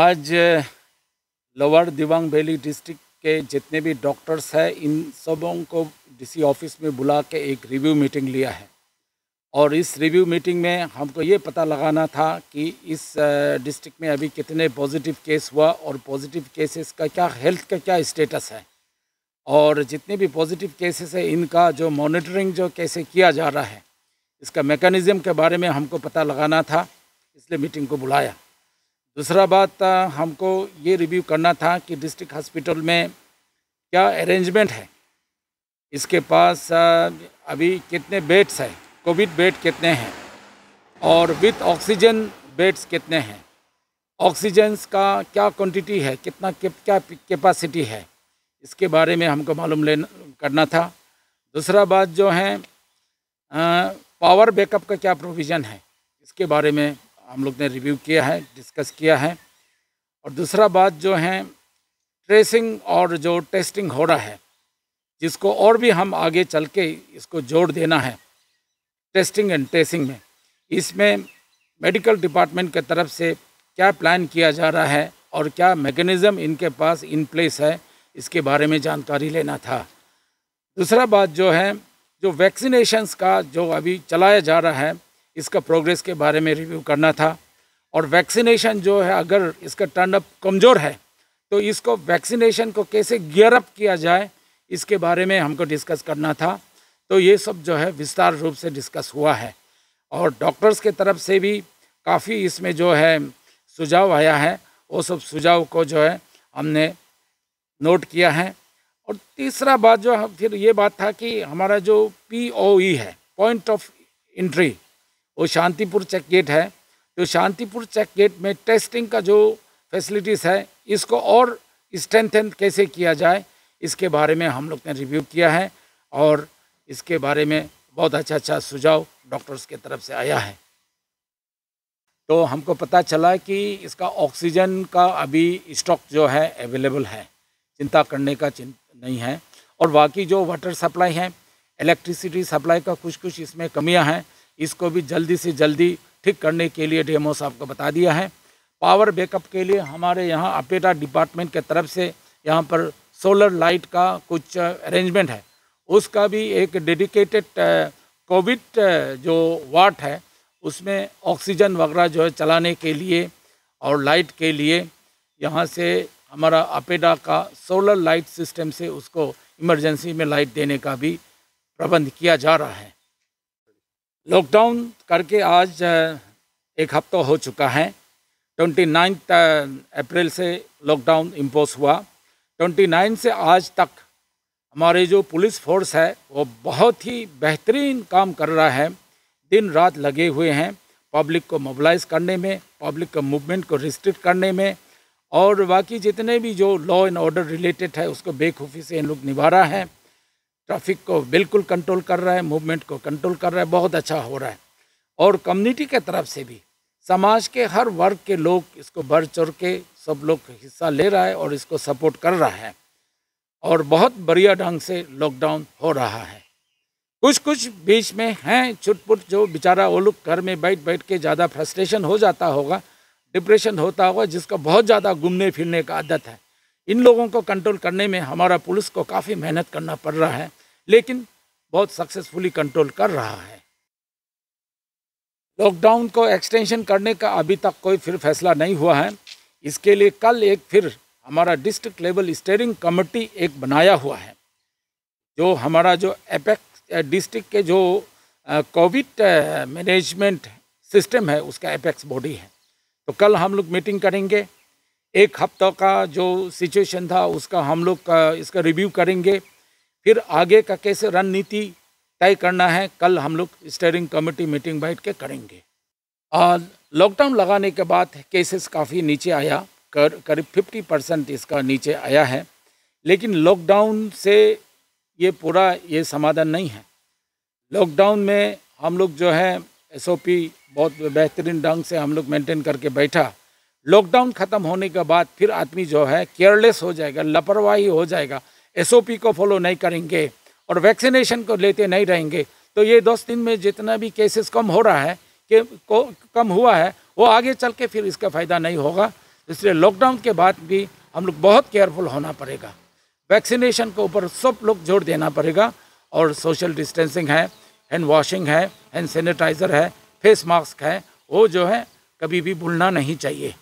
आज lower Dibang valley district के जितने भी डॉक्टर्स हैं इन सबों को डीसी ऑफिस में बुला के एक रिव्यू मीटिंग लिया है और इस रिव्यू मीटिंग में हमको ये पता लगाना था कि इस डिस्ट्रिक्ट में अभी कितने पॉजिटिव केस हुआ और पॉजिटिव केसेस का क्या हेल्थ का क्या स्टेटस है और जितने भी पॉजिटिव केसेस है इनका जो मॉनिटरिंग जो कैसे किया जा रहा है इसका मेकनिज़म के बारे में हमको पता लगाना था इसलिए मीटिंग को बुलाया दूसरा बात हमको ये रिव्यू करना था कि डिस्ट्रिक्ट हॉस्पिटल में क्या अरेंजमेंट है इसके पास अभी कितने बेड्स हैं कोविड बेड कितने हैं और विथ ऑक्सीजन बेड्स कितने हैं ऑक्सीजन्स का क्या क्वांटिटी है कितना क्या कैपेसिटी है इसके बारे में हमको मालूम लेना करना था दूसरा बात जो है पावर बैकअप का क्या प्रोविज़न है इसके बारे में हम लोग ने रिव्यू किया है डिस्कस किया है और दूसरा बात जो है ट्रेसिंग और जो टेस्टिंग हो रहा है जिसको और भी हम आगे चल के इसको जोड़ देना है टेस्टिंग एंड ट्रेसिंग में इसमें मेडिकल डिपार्टमेंट के तरफ से क्या प्लान किया जा रहा है और क्या मैकेनिज़्म इनके पास इन प्लेस है इसके बारे में जानकारी लेना था दूसरा बात जो है जो वैक्सीनेशंस का जो अभी चलाया जा रहा है इसका प्रोग्रेस के बारे में रिव्यू करना था और वैक्सीनेशन जो है अगर इसका टर्न अप कमज़ोर है तो इसको वैक्सीनेशन को कैसे गियर अप किया जाए इसके बारे में हमको डिस्कस करना था तो ये सब जो है विस्तार रूप से डिस्कस हुआ है और डॉक्टर्स के तरफ से भी काफ़ी इसमें जो है सुझाव आया है वो सब सुझाव को जो है हमने नोट किया है और तीसरा बात जो फिर ये बात था कि हमारा जो पी e है पॉइंट ऑफ इंट्री वो शांतिपुर चेक गेट है तो शांतिपुर चेक गेट में टेस्टिंग का जो फैसिलिटीज़ है इसको और स्ट्रेंथन कैसे किया जाए इसके बारे में हम लोग ने रिव्यू किया है और इसके बारे में बहुत अच्छा अच्छा सुझाव डॉक्टर्स के तरफ से आया है तो हमको पता चला कि इसका ऑक्सीजन का अभी स्टॉक जो है अवेलेबल है चिंता करने का चिंता नहीं है और बाकी जो वाटर सप्लाई है इलेक्ट्रिसिटी सप्लाई का कुछ कुछ इसमें कमियां हैं इसको भी जल्दी से जल्दी ठीक करने के लिए डी साहब को बता दिया है पावर बैकअप के लिए हमारे यहाँ अपेटा डिपार्टमेंट के तरफ से यहाँ पर सोलर लाइट का कुछ अरेंजमेंट है उसका भी एक डेडिकेटेड कोविड जो वाट है उसमें ऑक्सीजन वगैरह जो है चलाने के लिए और लाइट के लिए यहाँ से हमारा अपेडा का सोलर लाइट सिस्टम से उसको इमरजेंसी में लाइट देने का भी प्रबंध किया जा रहा है लॉकडाउन करके आज एक हफ्ता हो चुका है ट्वेंटी नाइन्थ अप्रैल से लॉकडाउन इम्पोज हुआ ट्वेंटी से आज तक हमारे जो पुलिस फोर्स है वो बहुत ही बेहतरीन काम कर रहा है दिन रात लगे हुए हैं पब्लिक को मोबलाइज करने में पब्लिक का मूवमेंट को रिस्ट्रिक्ट करने में और बाकी जितने भी जो लॉ एंड ऑर्डर रिलेटेड है उसको बेखूफ़ी से इन लोग निभा रहा है ट्रैफिक को बिल्कुल कंट्रोल कर रहा है मूवमेंट को कंट्रोल कर रहा है बहुत अच्छा हो रहा है और कम्युनिटी के तरफ से भी समाज के हर वर्ग के लोग इसको बढ़ चढ़ के सब लोग हिस्सा ले रहा है और इसको सपोर्ट कर रहा है और बहुत बढ़िया ढंग से लॉकडाउन हो रहा है कुछ कुछ बीच में हैं छुटपुट जो बेचारा वो लोग घर में बैठ बैठ के ज़्यादा फ्रस्ट्रेशन हो जाता होगा डिप्रेशन होता होगा जिसका बहुत ज़्यादा घूमने फिरने का आदत है इन लोगों को कंट्रोल करने में हमारा पुलिस को काफ़ी मेहनत करना पड़ रहा है लेकिन बहुत सक्सेसफुली कंट्रोल कर रहा है लॉकडाउन को एक्सटेंशन करने का अभी तक कोई फिर फैसला नहीं हुआ है इसके लिए कल एक फिर हमारा डिस्ट्रिक्ट लेवल स्टेयरिंग कमेटी एक बनाया हुआ है जो हमारा जो एपेक्स डिस्ट्रिक्ट के जो कोविड मैनेजमेंट सिस्टम है उसका एपेक्स बॉडी है तो कल हम लोग मीटिंग करेंगे एक हफ्ता का जो सिचुएशन था उसका हम लोग इसका रिव्यू करेंगे फिर आगे का कैसे रणनीति तय करना है कल हम लोग स्टेयरिंग कमेटी मीटिंग बैठ के करेंगे और लॉकडाउन लगाने के बाद केसेस काफ़ी नीचे आया कर करीब फिफ्टी परसेंट इसका नीचे आया है लेकिन लॉकडाउन से ये पूरा ये समाधान नहीं है लॉकडाउन में हम लोग जो है एसओपी बहुत बेहतरीन ढंग से हम लोग मेंटेन करके बैठा लॉकडाउन ख़त्म होने के बाद फिर आदमी जो है केयरलेस हो जाएगा लापरवाही हो जाएगा एसओपी को फॉलो नहीं करेंगे और वैक्सीनेशन को लेते नहीं रहेंगे तो ये दस दिन में जितना भी केसेस कम हो रहा है कि को कम हुआ है वो आगे चल के फिर इसका फ़ायदा नहीं होगा इसलिए लॉकडाउन के बाद भी हम लोग बहुत केयरफुल होना पड़ेगा वैक्सीनेशन के ऊपर सब लोग जोर देना पड़ेगा और सोशल डिस्टेंसिंग है हैंड वॉशिंग है हैंड सैनिटाइज़र है फेस मास्क है वो जो है कभी भी भूलना नहीं चाहिए